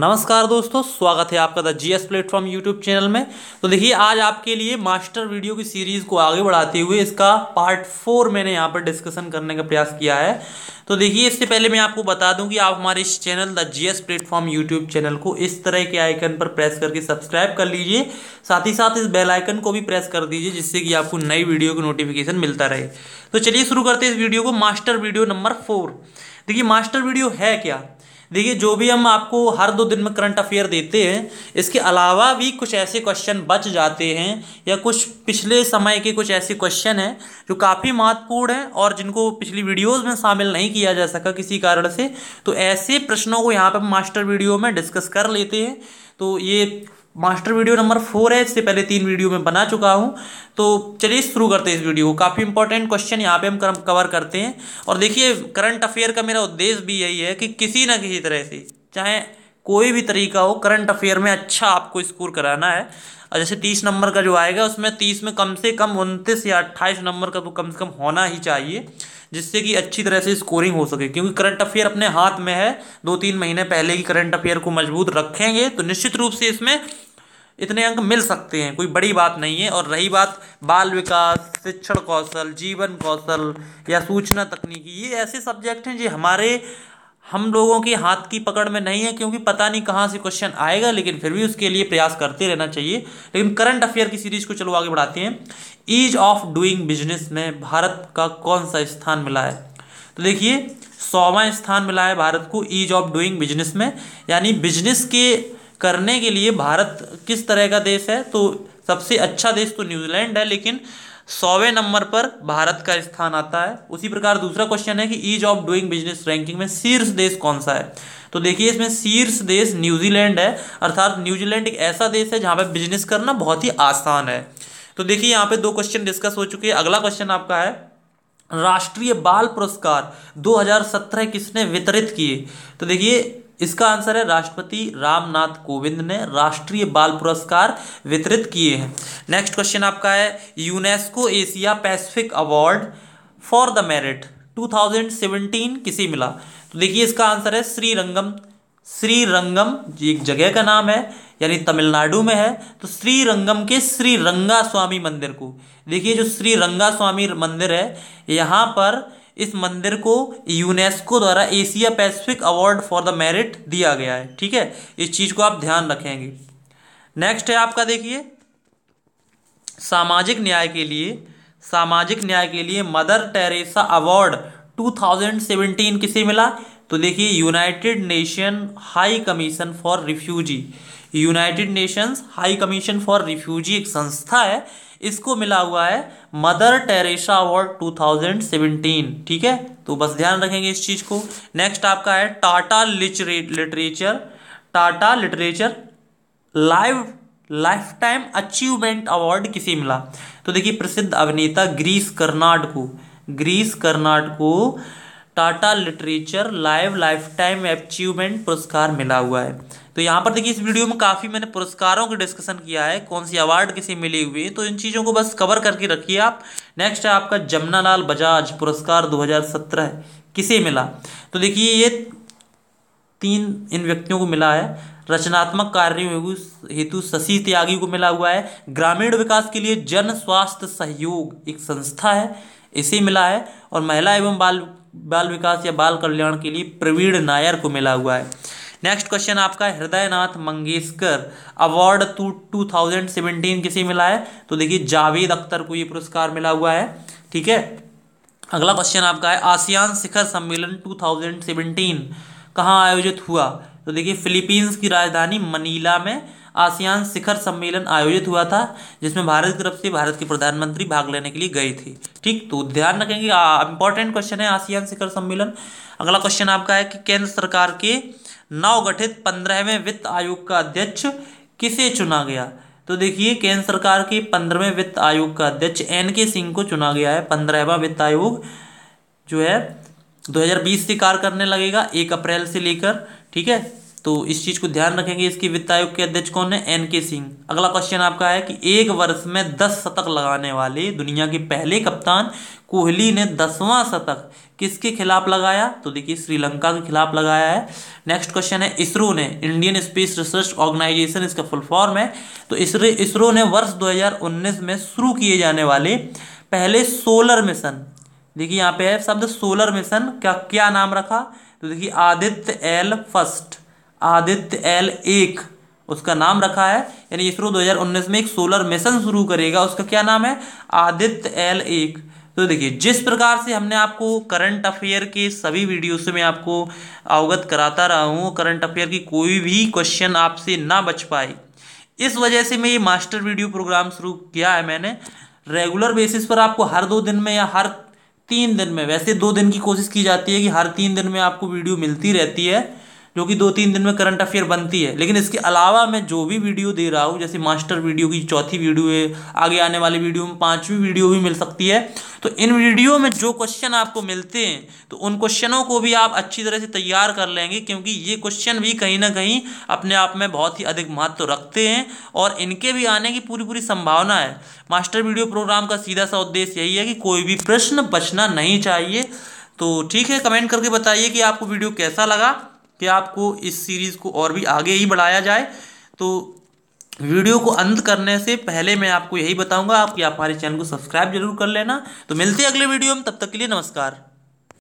नमस्कार दोस्तों स्वागत है आपका the GS Platform YouTube channel में तो देखिए आज आपके लिए मास्टर वीडियो की सीरीज़ को आगे बढ़ाते हुए इसका पार्ट फोर मैंने यहाँ पर डिस्कशन करने का प्रयास किया है तो देखिए इससे पहले मैं आपको बता दूं कि आप हमारे इस channel the GS Platform YouTube channel को इस तरह के आइकन पर प्रेस करके सब्सक्राइब कर लीजिए साथ ही साथ इस बेल आइकन को भी प्रेस कर दीजिए जिससे कि आपको नई वीडियो की नोटिफिकेशन मिलता रहे तो चलिए शुरू करते हैं इस वीडियो को मास्टर वीडियो नंबर फोर देखिए मास्टर वीडियो है क्या देखिए जो भी हम आपको हर दो दिन में करंट अफेयर देते हैं इसके अलावा भी कुछ ऐसे क्वेश्चन बच जाते हैं या कुछ पिछले समय के कुछ ऐसे क्वेश्चन हैं जो काफ़ी महत्वपूर्ण हैं और जिनको पिछली वीडियोज़ में शामिल नहीं किया जा सका किसी कारण से तो ऐसे प्रश्नों को यहाँ पर मास्टर वीडियो में डिस्कस कर लेते हैं तो ये मास्टर वीडियो नंबर फोर है इससे पहले तीन वीडियो में बना चुका हूँ तो चलिए शुरू करते हैं इस वीडियो को काफ़ी इंपॉर्टेंट क्वेश्चन यहाँ पे हम कवर करते हैं और देखिए करंट अफेयर का मेरा उद्देश्य भी यही है कि किसी ना किसी तरह से चाहे कोई भी तरीका हो करंट अफेयर में अच्छा आपको स्कोर कराना है और जैसे तीस नंबर का जो आएगा उसमें तीस में कम से कम उनतीस या अट्ठाईस नंबर का तो कम से कम होना ही चाहिए जिससे कि अच्छी तरह से स्कोरिंग हो सके क्योंकि करंट अफेयर अपने हाथ में है दो तीन महीने पहले ही करंट अफेयर को मजबूत रखेंगे तो निश्चित रूप से इसमें इतने अंक मिल सकते हैं कोई बड़ी बात नहीं है और रही बात बाल विकास शिक्षण कौशल जीवन कौशल या सूचना तकनीकी ये ऐसे सब्जेक्ट हैं जो हमारे हम लोगों के हाथ की पकड़ में नहीं है क्योंकि पता नहीं कहाँ से क्वेश्चन आएगा लेकिन फिर भी उसके लिए प्रयास करते रहना चाहिए लेकिन करंट अफेयर की सीरीज को चलो आगे बढ़ाते हैं ईज ऑफ डूइंग बिजनेस में भारत का कौन सा स्थान मिला है तो देखिए सौवा स्थान मिला है भारत को ईज ऑफ डूइंग बिजनेस में यानी बिजनेस के करने के लिए भारत किस तरह का देश है तो सबसे अच्छा देश तो न्यूजीलैंड है लेकिन सौवें नंबर पर भारत का स्थान आता है उसी प्रकार दूसरा क्वेश्चन है कि ease of doing business ranking में शीर्ष देश कौन सा है तो देखिए इसमें शीर्ष देश न्यूजीलैंड है अर्थात न्यूजीलैंड एक ऐसा देश है जहाँ पर बिजनेस करना बहुत ही आसान है तो देखिए यहाँ पे दो क्वेश्चन डिस्कस हो चुके हैं अगला क्वेश्चन आपका है राष्ट्रीय बाल पुरस्कार 2017 किसने वितरित किए तो देखिए इसका आंसर है राष्ट्रपति रामनाथ कोविंद ने राष्ट्रीय बाल पुरस्कार वितरित किए हैं नेक्स्ट क्वेश्चन आपका है UNESCO Asia Pacific award for the merit 2017 किसे मिला तो देखिए इसका आंसर है श्रीरंगम श्रीरंगम एक जगह का नाम है यानी तमिलनाडु में है तो श्रीरंगम के श्री रंगा स्वामी मंदिर को देखिए जो श्री रंगा स्वामी मंदिर है यहाँ पर इस मंदिर को यूनेस्को द्वारा Asia Pacific award for the merit दिया गया है ठीक है इस चीज़ को आप ध्यान रखेंगे नेक्स्ट है आपका देखिए सामाजिक न्याय के लिए सामाजिक न्याय के लिए मदर टेरेसा अवार्ड 2017 किसे मिला तो देखिए United Nation High Commission for refugee United Nations High Commission for refugee एक संस्था है इसको मिला हुआ है मदर टेरेसा अवार्ड 2017 ठीक है तो बस ध्यान रखेंगे इस चीज़ को नेक्स्ट आपका है Tata literature Tata literature live lifetime achievement award किसे मिला तो देखिए प्रसिद्ध अभिनेता ग्रीस कर्नाड को ग्रीस कर्नाड को Tata literature live lifetime achievement पुरस्कार मिला हुआ है तो यहाँ पर देखिए इस वीडियो में काफ़ी मैंने पुरस्कारों की डिस्कशन किया है कौन सी अवार्ड किसी मिली हुई है तो इन चीज़ों को बस कवर करके रखिए आप नेक्स्ट है आपका जमुना लाल बजाज पुरस्कार 2017 है किसे मिला तो देखिए ये तीन इन व्यक्तियों को मिला है रचनात्मक कार्यों हेतु शशि त्यागी को मिला हुआ है ग्रामीण विकास के लिए जन स्वास्थ्य सहयोग एक संस्था है इसे मिला है और महिला एवं बाल बाल विकास या बाल कल्याण के लिए प्रवीण नायर को मिला हुआ है नेक्स्ट क्वेश्चन आपका Hridaynath Mangeshkar award two two thousand seventeen किसे मिला है तो देखिए जावेद अख्तर को ये पुरस्कार मिला हुआ है ठीक है अगला क्वेश्चन आपका है आसियान शिखर सम्मेलन टू थाउजेंड सेवेंटीन कहाँ आयोजित हुआ तो देखिए फिलीपींस की राजधानी मनीला में आसियान शिखर सम्मेलन आयोजित हुआ था जिसमें भारत की तरफ से भारत के प्रधानमंत्री भाग लेने के लिए गए थे ठीक तो ध्यान रखेंगे इंपॉर्टेंट क्वेश्चन है आसियान शिखर सम्मेलन अगला क्वेश्चन आपका है कि केंद्र सरकार के नवगठित पंद्रहवें वित्त आयोग का अध्यक्ष किसे चुना गया तो देखिए केंद्र सरकार के पंद्रहवें वित्त आयोग का अध्यक्ष एन के सिंह को चुना गया है पंद्रहवा वित्त आयोग जो है 2020 से कार्य करने लगेगा एक अप्रैल से लेकर ठीक है तो इस चीज़ को ध्यान रखेंगे इसकी वित्त आयोग के अध्यक्ष कौन है एन के सिंह अगला क्वेश्चन आपका है कि एक वर्ष में दस शतक लगाने वाले दुनिया के पहले कप्तान कोहली ने दसवां शतक किसके खिलाफ लगाया तो देखिए श्रीलंका के खिलाफ लगाया है नेक्स्ट क्वेश्चन है इसरो ने इंडियन स्पेस रिसर्च ऑर्गेनाइजेशन इसका फुल फॉर्म है तो इसरो ने वर्ष 2019 में शुरू किए जाने वाले पहले सोलर मिशन देखिए यहाँ पे है शब्द सोलर मिशन का क्या नाम रखा तो देखिए Aditya L first Aditya L एक उसका नाम रखा है यानी इसरो 2019 में एक सोलर मिशन शुरू करेगा उसका क्या नाम है आदित्य एल एक तो देखिए जिस प्रकार से हमने आपको करंट अफेयर के सभी वीडियो से मैं आपको अवगत कराता रहा हूँ करंट अफेयर की कोई भी क्वेश्चन आपसे ना बच पाए इस वजह से मैं ये मास्टर वीडियो प्रोग्राम शुरू किया है मैंने रेगुलर बेसिस पर आपको हर दो दिन में या हर तीन दिन में वैसे दो दिन की कोशिश की जाती है कि हर तीन दिन में आपको वीडियो मिलती रहती है जो कि दो तीन दिन में करंट अफेयर बनती है लेकिन इसके अलावा मैं जो भी वीडियो दे रहा हूँ जैसे मास्टर वीडियो की चौथी वीडियो है आगे आने वाली वीडियो में पाँचवीं वीडियो भी मिल सकती है तो इन वीडियो में जो क्वेश्चन आपको मिलते हैं तो उन क्वेश्चनों को भी आप अच्छी तरह से तैयार कर लेंगे क्योंकि ये क्वेश्चन भी कहीं ना कहीं अपने आप में बहुत ही अधिक महत्व रखते हैं और इनके भी आने की पूरी पूरी संभावना है मास्टर वीडियो प्रोग्राम का सीधा सा उद्देश्य यही है कि कोई भी प्रश्न बचना नहीं चाहिए तो ठीक है कमेंट करके बताइए कि आपको वीडियो कैसा लगा कि आपको इस सीरीज़ को और भी आगे ही बढ़ाया जाए तो वीडियो को अंत करने से पहले मैं आपको यही बताऊंगा आप कि आप हमारे चैनल को सब्सक्राइब जरूर कर लेना तो मिलते हैं अगले वीडियो में तब तक के लिए नमस्कार